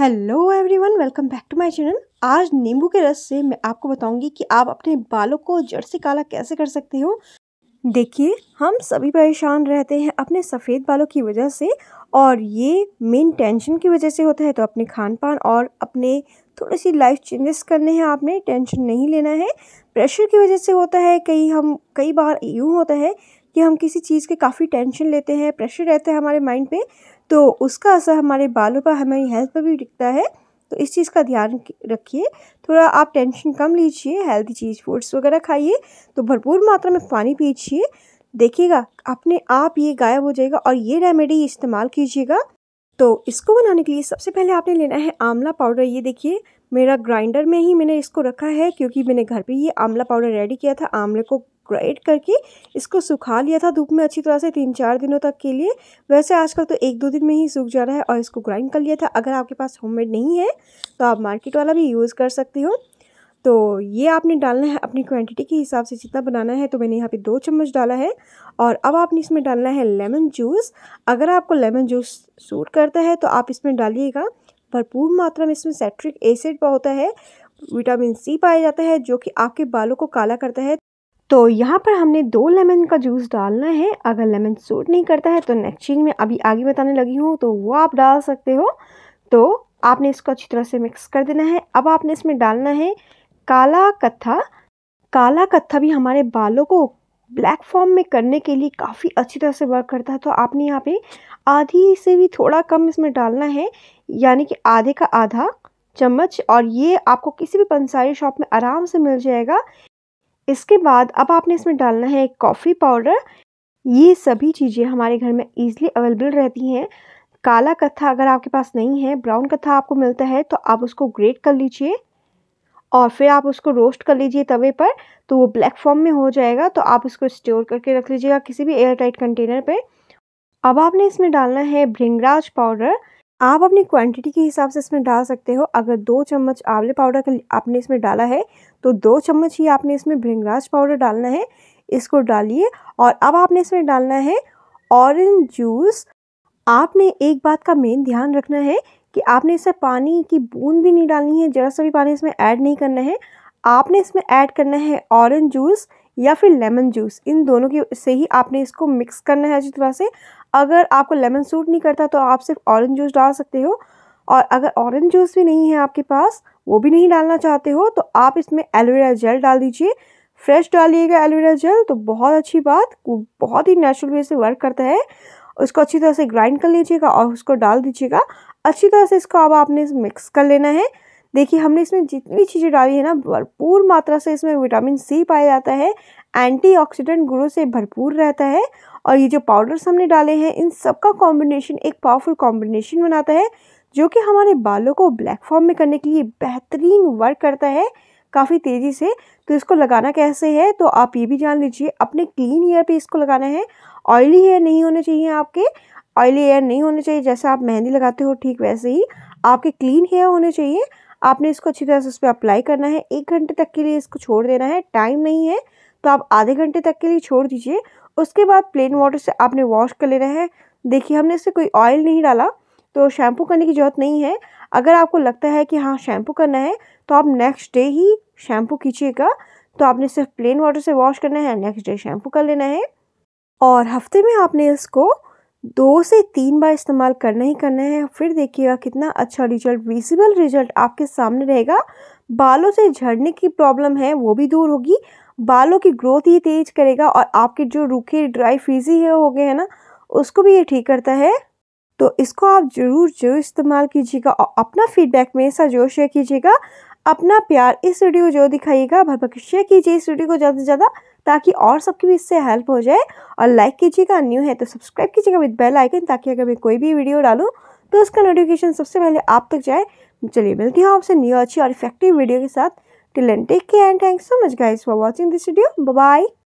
hello everyone welcome back to my channel आज नींबू के रस से मैं आपको बताऊंगी कि आप अपने बालों को जड़ से काला कैसे कर सकते हो देखिए हम सभी परेशान रहते हैं अपने सफ़ेद बालों की वजह से और ये मेन टेंशन की वजह से होता है तो अपने खान पान और अपने थोड़ी सी लाइफ चेंजेस करने हैं आपने टेंशन नहीं लेना है प्रेशर की वजह से होता है कई हम कई बार यूँ होता है कि हम किसी चीज़ के काफ़ी टेंशन लेते हैं प्रेशर रहते हैं हमारे माइंड पे तो उसका असर हमारे बालों पर हमारी हेल्थ पर भी दिखता है तो इस चीज़ का ध्यान रखिए थोड़ा आप टेंशन कम लीजिए हेल्थी चीज़ फूड्स वगैरह खाइए तो भरपूर मात्रा में पानी पीजिए देखिएगा अपने आप ये गायब हो जाएगा और ये रेमेडी इस्तेमाल कीजिएगा तो इसको बनाने के लिए सबसे पहले आपने लेना है आंवला पाउडर ये देखिए मेरा ग्राइंडर में ही मैंने इसको रखा है क्योंकि मैंने घर पे ये आंवला पाउडर रेडी किया था आंवले को ग्राइड करके इसको सुखा लिया था धूप में अच्छी तरह से तीन चार दिनों तक के लिए वैसे आजकल तो एक दो दिन में ही सूख जा रहा है और इसको ग्राइंड कर लिया था अगर आपके पास होममेड नहीं है तो आप मार्केट वाला भी यूज़ कर सकते हो तो ये आपने डालना है अपनी क्वांटिटी के हिसाब से जितना बनाना है तो मैंने यहाँ पे दो चम्मच डाला है और अब आपने इसमें डालना है लेमन जूस अगर आपको लेमन जूस सूट करता है तो आप इसमें डालिएगा भरपूर मात्रा में इसमें सेट्रिक एसिड होता है विटामिन सी पाया जाता है जो कि आपके बालों को काला करता है तो यहाँ पर हमने दो लेमन का जूस डालना है अगर लेमन सूट नहीं करता है तो नेक्स्ट चीज़ में अभी आगे बताने लगी हूँ तो वो आप डाल सकते हो तो आपने इसको अच्छी तरह से मिक्स कर देना है अब आपने इसमें डालना है काला कत्था काला कत्था भी हमारे बालों को ब्लैक फॉर्म में करने के लिए काफ़ी अच्छी तरह से वर्क करता है तो आपने यहाँ पे आधी से भी थोड़ा कम इसमें डालना है यानी कि आधे का आधा चम्मच और ये आपको किसी भी पंसारी शॉप में आराम से मिल जाएगा इसके बाद अब आपने इसमें डालना है कॉफ़ी पाउडर ये सभी चीज़ें हमारे घर में ईजिली अवेलेबल रहती हैं काला कत्था अगर आपके पास नहीं है ब्राउन कत्था आपको मिलता है तो आप उसको ग्रेट कर लीजिए और फिर आप उसको रोस्ट कर लीजिए तवे पर तो वो ब्लैक फॉर्म में हो जाएगा तो आप उसको स्टोर करके रख लीजिएगा किसी भी एयर टाइट कंटेनर पर अब आपने इसमें डालना है भृंगराज पाउडर आप अपनी क्वांटिटी के हिसाब से इसमें डाल सकते हो अगर दो चम्मच आंवले पाउडर आपने इसमें डाला है तो दो चम्मच ही आपने इसमें भृंगराज पाउडर डालना है इसको डालिए और अब आपने इसमें डालना है ऑरेंज जूस आपने एक बात का मेन ध्यान रखना है कि आपने इसमें पानी की बूंद भी नहीं डालनी है ज़रा सा भी पानी इसमें ऐड नहीं करना है आपने इसमें ऐड करना है ऑरेंज जूस या फिर लेमन जूस इन दोनों की से ही आपने इसको मिक्स करना है अच्छी तरह से अगर आपको लेमन सूट नहीं करता तो आप सिर्फ ऑरेंज जूस डाल सकते हो और अगर ऑरेंज जूस भी नहीं है आपके पास वो भी नहीं डालना चाहते हो तो आप इसमें एलोवेरा जेल डाल दीजिए फ्रेश डालिएगा एलोवेरा जेल तो बहुत अच्छी बात बहुत ही नेचुरल वे से वर्क करता है उसको अच्छी तरह से ग्राइंड कर लीजिएगा और उसको डाल दीजिएगा अच्छी तरह से इसको अब आपने मिक्स कर लेना है देखिए हमने इसमें जितनी चीज़ें डाली है ना भरपूर मात्रा से इसमें विटामिन सी पाया जाता है एंटीऑक्सीडेंट गुणों से भरपूर रहता है और ये जो पाउडर्स हमने डाले हैं इन सब का कॉम्बिनेशन एक पावरफुल कॉम्बिनेशन बनाता है जो कि हमारे बालों को ब्लैक फॉर्म में करने के लिए बेहतरीन वर्क करता है काफ़ी तेज़ी से तो इसको लगाना कैसे है तो आप ये भी जान लीजिए अपने क्लीन हेयर पे इसको लगाना है ऑयली हेयर नहीं होने चाहिए आपके ऑयली हेयर नहीं होने चाहिए जैसे आप मेहंदी लगाते हो ठीक वैसे ही आपके क्लीन हेयर होने चाहिए आपने इसको अच्छी तरह से उस पर अप्लाई करना है एक घंटे तक के लिए इसको छोड़ देना है टाइम नहीं है तो आप आधे घंटे तक के लिए छोड़ दीजिए उसके बाद प्लेन वाटर से आपने वॉश कर लेना है देखिए हमने इससे कोई ऑयल नहीं डाला तो शैम्पू करने की ज़रूरत नहीं है अगर आपको लगता है कि हाँ शैम्पू करना है तो आप नेक्स्ट डे ही शैम्पू कीजिएगा तो आपने सिर्फ प्लेन वाटर से वॉश करना है नेक्स्ट डे शैम्पू कर लेना है और हफ्ते में आपने इसको दो से तीन बार इस्तेमाल करना ही करना है फिर देखिएगा कितना अच्छा रिजल्ट विजिबल रिजल्ट आपके सामने रहेगा बालों से झड़ने की प्रॉब्लम है वो भी दूर होगी बालों की ग्रोथ ही तेज करेगा और आपके जो रूखे ड्राई फ्रीजी है हो गए हैं ना उसको भी ये ठीक करता है तो इसको आप ज़रूर जरूर इस्तेमाल कीजिएगा और अपना फीडबैक मेरे साथ जोर शेयर कीजिएगा अपना प्यार इस वीडियो को जो दिखाइएगा भर भर शेयर कीजिए इस वीडियो को ज़्यादा से ज़्यादा ताकि और सबकी भी इससे हेल्प हो जाए और लाइक कीजिएगा न्यू है तो सब्सक्राइब कीजिएगा विद बेल आइकन ताकि अगर मैं कोई भी वीडियो डालूँ तो उसका नोटिफिकेशन सबसे पहले आप तक जाए चलिए मिलती हूँ आपसे न्यू अच्छी और इफेक्टिव वीडियो के साथ till end take care and thanks so much guys for watching this video bye